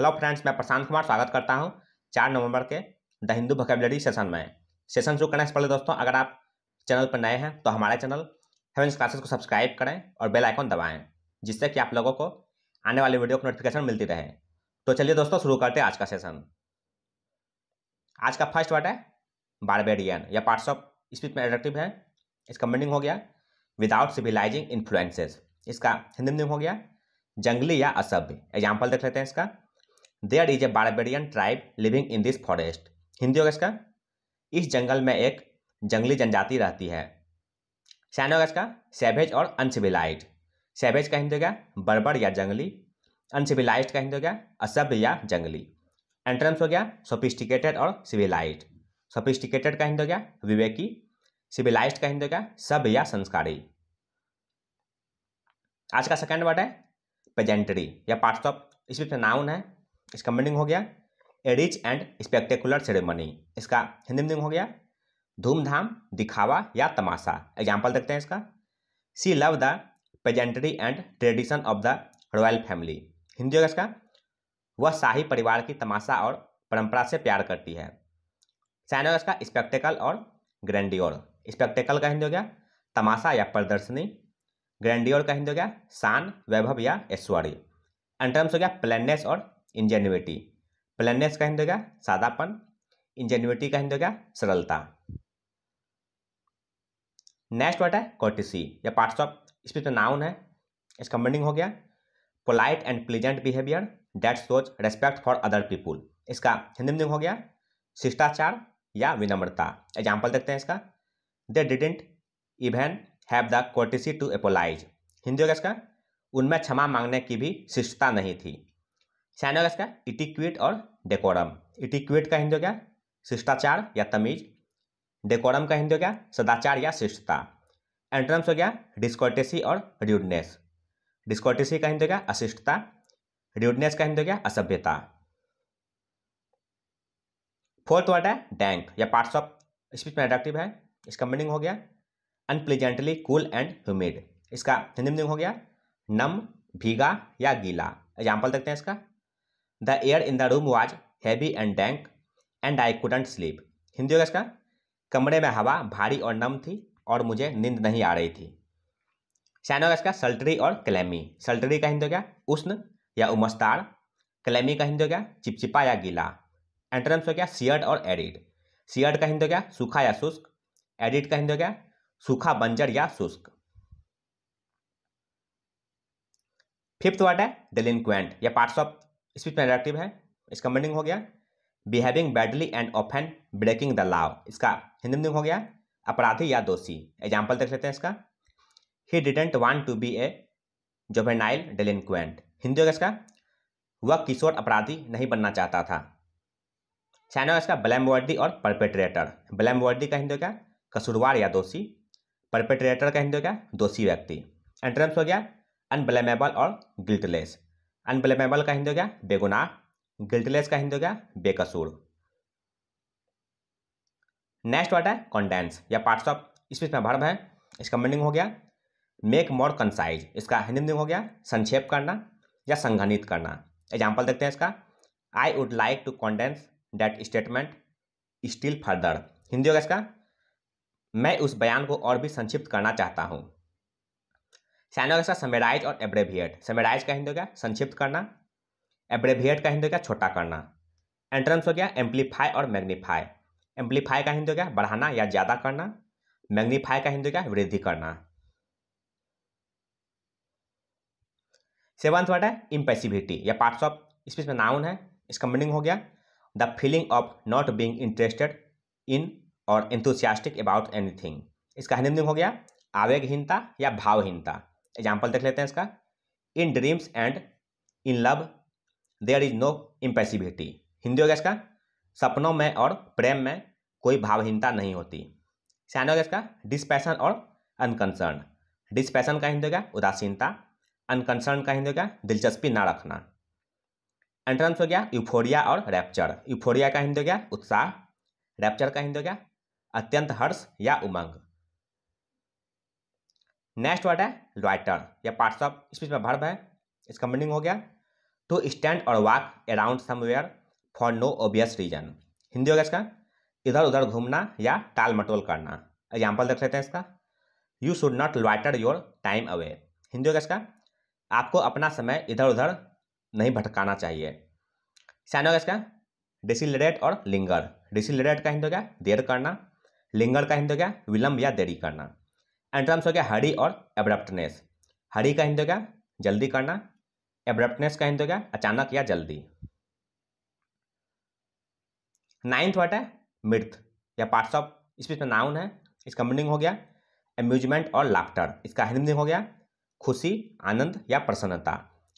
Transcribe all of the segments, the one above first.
hello friends मैं प्रशांत कुमार स्वागत करता हूं चार नवंबर के द हिंदू भकेबलरी सेशन में सेशन शुरू करने से पहले दोस्तों अगर आप चैनल पर नए हैं तो हमारे चैनल हेवेंस क्लासेस को सब्सक्राइब करें और बेल आइकन दबाएं जिससे कि आप लोगों को आने वाली वीडियो को नोटिफिकेशन मिलती रहे तो चलिए दोस्तों शुरू करते हैं आज का सेशन आज का फर्स्ट वर्ड है बारबेरियन या पार्ट्स ऑफ स्पीच में एडक्टिव है इसका मीनिंग हो गया विदाउट सिविलाइजिंग इन्फ्लुएंसेज इसका हिंदी मीनिंग हो गया जंगली या असभ्य एग्जाम्पल देख लेते हैं इसका there is a barbarian tribe living in this forest Hindi होगा इसका इस जंगल में एक जंगली जनजाति रहती है सैन होगा इसका सेवेज और अनसिविलाइज सेवेज का हिंदी हो गया बर्बर या जंगली अनसिविलाइज का हिंदी हो गया असभ्य या जंगली एंट्रेंस हो गया सोफिस्टिकेटेड और सिविलाइज सोफिस्टिकेटेड का हिंदी हो गया विवेकी सिविलाइज का हिंदी हो गया सब या संस्कारी आज का सेकेंड वर्ड है पेजेंटरी या पार्ट्स ऑफ इसमें नाउन है इसका मीनिंग हो गया a rich and spectacular ceremony इसका हिंदी मीनिंग हो गया धूमधाम दिखावा या तमाशा एग्जाम्पल देखते हैं इसका see love the pageantry and tradition of the royal family Hindi होगा इसका वह शाही परिवार की तमाशा और परंपरा से प्यार करती है चाइना होगा इसका स्पेक्टेकल और ग्रैंडियोर स्पेक्टेकल का हिंदी हो गया तमाशा या प्रदर्शनी ग्रैंडियोर का हिंदी हो गया शान वैभव या ऐश्वर्य एंड टर्म्स हो गया प्लेननेस और इंजेन्युटी प्लेननेस का हिंद गया सादापन इंजेन्युटी का हिंद गया सरलता नेक्स्ट वर्ड है कॉटिसी या पार्ट्स ऑफ इसमें तो नाउन है इसका मीनिंग हो गया polite and pleasant behaviour that shows respect for other people इसका हिंदी मीनिंग हो गया शिष्टाचार या विनम्रता एग्जाम्पल देखते हैं इसका they didn't even have the courtesy to apologise Hindi हो गया इसका उनमें क्षमा मांगने की भी शिष्टता नहीं थी साइन इसका इटिक्वेट और डेकोरम इटिक्वेट का हिंदी हो गया शिष्टाचार या तमीज डेकोरम का हिंदी हो गया सदाचार या शिष्टता एंट्रम्स हो गया डिस्कोटेसी और र्यूडनेस डिस्कोटेसी का हिंदी हो गया अशिष्टता र्यूडनेस का हिंदी हो गया असभ्यता फोर्थ वर्ड है डैंक या पार्ट्स ऑफ स्पीच में एडेप्टिव है इसका मीनिंग हो गया अनप्लीजेंटली कूल एंड ह्यूमिड इसका हिंदी मीनिंग हो गया नम भीगा या गीला एग्जाम्पल देखते हैं इसका the air in the room was heavy and dank and I couldn't sleep Hindi होगा इसका कमरे में हवा भारी और नम थी और मुझे नींद नहीं आ रही थी सैन होगा इसका सल्टरी और क्लेमी सल्टरी का हिंदी हो गया उष्ण या उमसदार क्लेमी का हिंदी हो गया चिपचिपा या गीला एंट्रम्स हो गया सियर्ड और एडिड सियर्ड का हिंदी हो गया सूखा या शुष्क एडिड का हिंदी हो गया सूखा बंजर या शुष्क फिफ्थ वर्ड है डेलिनक्वेंट क्वेंट या पार्ट्स ऑफ स्पीच में एडेक्टिव है इसका मीनिंग हो गया behaving badly and often breaking the law इसका हिंदी मीनिंग हो गया अपराधी या दोषी एग्जाम्पल देख लेते हैं इसका he didn't want to be a juvenile delinquent Hindi होगा इसका वह किशोर अपराधी नहीं बनना चाहता था चाइना इसका ब्लैम वर्दी और परपेट्रेटर ब्लैम वर्दी का हिंदी क्या कसूरवार या दोषी परपेट्रेटर का हिंदी क्या दोषी व्यक्ति एंट्रेंस हो गया अनब्लेमेबल और गिल्टलेस अनब्लेमेबल का हिंदी हो गया बेगुनाह गिल्टलेस का हिंदी हो गया बेकसूर नेक्स्ट वर्ड है कॉन्डेंस या पार्ट्स ऑफ स्पीच में भर्व है इसका मीनिंग हो गया मेक मोर कंसाइज इसका हिंदी मीनिंग हो गया संक्षेप करना या संघनित करना एग्जाम्पल देखते हैं इसका I would like to condense that statement still further Hindi हो गया इसका मैं उस बयान को और भी संक्षिप्त करना चाहता हूँ सैनोग इसका समेराइज और एब्रेविएट समेराइज का हिंदू हो गया संक्षिप्त करना एब्रेविएट का हिंदू हो गया छोटा करना एंट्रेंस हो गया एम्पलीफाई और मैग्नीफाई एम्पलीफाई का हिंदू हो गया बढ़ाना या ज़्यादा करना मैग्नीफाई का हिंदू हो गया वृद्धि करना सेवंथ वर्ड है इम्पेसिविटी या पार्ट्स ऑफ स्पीच में नाउन है इसका मीनिंग हो गया the feeling of not being interested in or enthusiastic about anything इसका हिंदी हो गया आवेगहीनता या भावहीनता एग्जाम्पल देख लेते हैं इसका in dreams and in love there is no impossibility Hindi हो गया इसका सपनों में और प्रेम में कोई भावहीनता नहीं होती सैन हो गया इसका डिसपैशन और अनकंसर्न डिस्पैसन का हिंदी हो गया उदासीनता अनकंसर्न का हिंदी हो गया दिलचस्पी ना रखना एंट्रेंस हो गया यूफोरिया और रैप्चर यूफोरिया का हिंदी हो गया उत्साह रैप्चर का हिंदी हो गया अत्यंत हर्ष या उमंग नेक्स्ट वर्ड है लॉयटर्न या पार्ट्स ऑफ स्पीच में भर्व है इसका मीनिंग हो गया to stand or walk around somewhere for no obvious reason Hindi हो गया इसका इधर उधर घूमना या टाल मटोल करना एग्जाम्पल देख लेते हैं इसका you should not loiter your time away Hindi हो गया इसका आपको अपना समय इधर उधर नहीं भटकाना चाहिए सैन हो गया इसका डिसिलेट और लिंगर डिसिलेट का हिंदी हो गया देर करना लिंगर का हिंदी हो गया विलंब या देरी करना एंट्राम्स हो गया हरी और एब्रप्टनेस हरी का हिंदी हो गया जल्दी करना एब्रप्टनेस का हिंदी हो गया अचानक या जल्दी नाइन्थ वर्ड है मिर्थ या पार्ट्स ऑफ स्पीच में नाउन है इसका मीनिंग हो गया एम्यूजमेंट और लाफ्टर इसका हिंदी हो गया खुशी आनंद या प्रसन्नता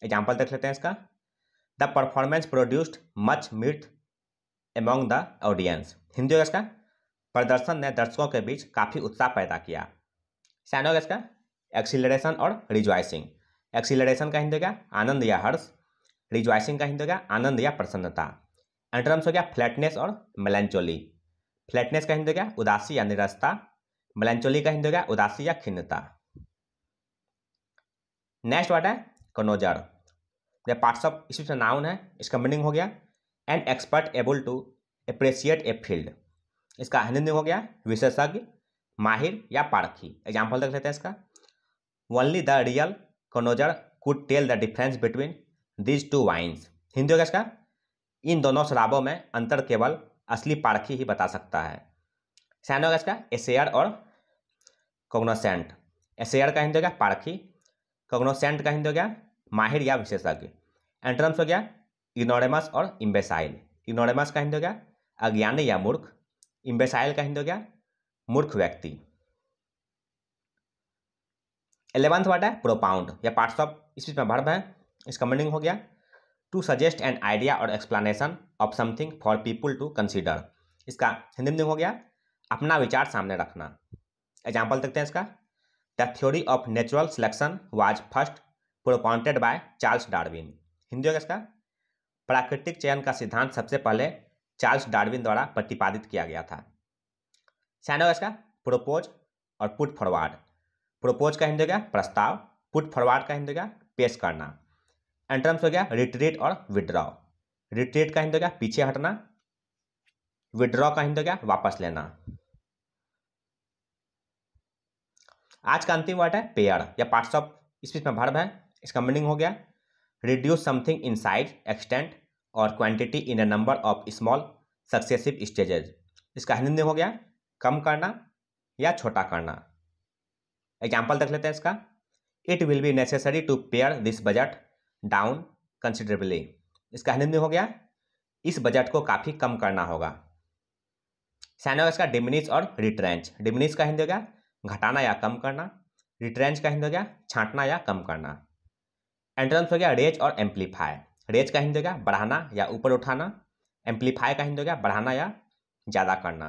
एग्जाम्पल देख लेते हैं इसका the performance produced much mirth among the audience Hindi हो गया इसका प्रदर्शन ने दर्शकों के बीच काफ़ी उत्साह पैदा किया सैन होगा इसका एक्सीलरेशन और रिज्वाइसिंग एक्सीलरेशन का हिंदी हो गया आनंद या हर्ष रिज्वाइसिंग का हिंदी हो गया आनंद या प्रसन्नता एंट्रम्स हो गया फ्लैटनेस और मेलेंचोली फ्लैटनेस का हिंदी हो गया उदासी या निरस्ता मेलेंचोली का हिंदी हो गया उदासी या खिन्नता नेक्स्ट वर्ड है कनोजर द पार्ट्स ऑफ इसी से नाउन है इसका मीनिंग हो गया an expert able to appreciate a field इसका हिंदी हो गया विशेषज्ञ माहिर या पारखी एग्जाम्पल देख लेते हैं इसका only the real connoisseur could tell the difference between these two wines Hindi होगा इसका इन दोनों शराबों में अंतर केवल असली पारखी ही बता सकता है सैन होगा इसका एसेयर और कोग्नोसेंट एसेयर का हिंदी हो गया पारखी कोग्नोसेंट का हिंदी हो गया माहिर या विशेषज्ञ एंट्रम्स हो गया इग्नोरेमस और इम्बेसाइल इग्नोरेमस का हिंदी हो गया अज्ञानी या मूर्ख इम्बेसाइल का हिंदी हो गया मूर्ख व्यक्ति एलेवंथ वर्ड है प्रोपाउंड या पार्ट्स ऑफ तो इस बीच में भर्व है इसका मीनिंग हो गया to suggest an idea or explanation of something for people to consider इसका हिंदी मीनिंग हो गया अपना विचार सामने रखना एग्जाम्पल देखते हैं इसका the theory of natural selection was first propounded by Charles Darwin Hindi हो गया इसका प्राकृतिक चयन का सिद्धांत सबसे पहले चार्ल्स डार्विन द्वारा प्रतिपादित किया गया था सैंड होगा इसका प्रोपोज और पुट फॉरवर्ड प्रोपोज का हिंदी हो गया प्रस्ताव पुट फॉरवर्ड का हिंदी हो गया पेश करना एंट्रेंस हो गया रिट्रीट और विड्रॉ रिट्रीट का हिंदी हो गया पीछे हटना विड्रॉ का हिंदी हो गया वापस लेना आज का अंतिम वर्ड है पेयर या पार्ट्स ऑफ इस में भर्व है इसका मीनिंग हो गया reduce something in size extent or quantity in a number of small successive stages इसका हिंदी हो गया कम करना या छोटा करना एग्जाम्पल देख लेते हैं इसका it will be necessary to pare this budget down considerably इसका हिंदी हो गया इस बजट को काफ़ी कम करना होगा सैनो इसका डिमिनिश और रिट्रेंच डिमिनिश का हिंदी हो गया घटाना या कम करना रिट्रेंच का हिंदी हो गया छांटना या कम करना एंट्रेंस हो गया रेज और एम्पलीफाई रेज का हिंदी हो गया बढ़ाना या ऊपर उठाना एम्पलीफाई का हिंदी हो गया बढ़ाना या ज़्यादा करना